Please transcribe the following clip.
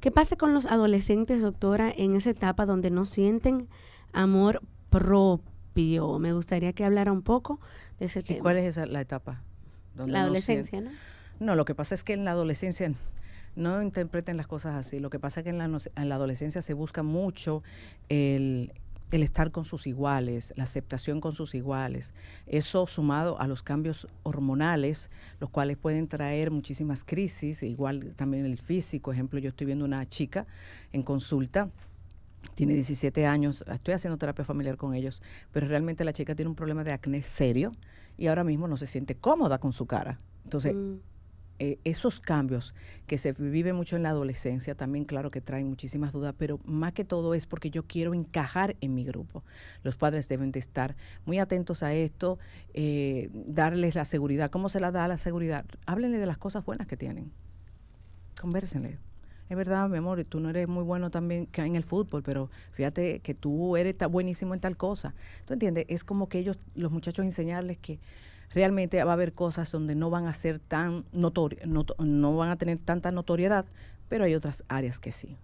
¿Qué pasa con los adolescentes, doctora, en esa etapa donde no sienten amor propio? Me gustaría que hablara un poco de ese ¿Y ¿Cuál es esa, la etapa? la adolescencia, ¿no? No, lo que pasa es que en la adolescencia no interpreten las cosas así. Lo que pasa es que en la adolescencia se busca mucho el, el estar con sus iguales, la aceptación con sus iguales, eso sumado a los cambios hormonales, los cuales pueden traer muchísimas crisis, igual también el físico, ejemplo, yo estoy viendo una chica en consulta, tiene 17 años, estoy haciendo terapia familiar con ellos, pero realmente la chica tiene un problema de acné serio y ahora mismo no se siente cómoda con su cara. Entonces, mm. Eh, esos cambios que se vive mucho en la adolescencia también, claro que traen muchísimas dudas, pero más que todo es porque yo quiero encajar en mi grupo. Los padres deben de estar muy atentos a esto, eh, darles la seguridad. ¿Cómo se la da la seguridad? Háblenle de las cosas buenas que tienen. Convérsenle. Es verdad, mi amor, tú no eres muy bueno también en el fútbol, pero fíjate que tú eres buenísimo en tal cosa. ¿Tú entiendes? Es como que ellos, los muchachos, enseñarles que realmente va a haber cosas donde no van a ser tan notorio no, no van a tener tanta notoriedad, pero hay otras áreas que sí.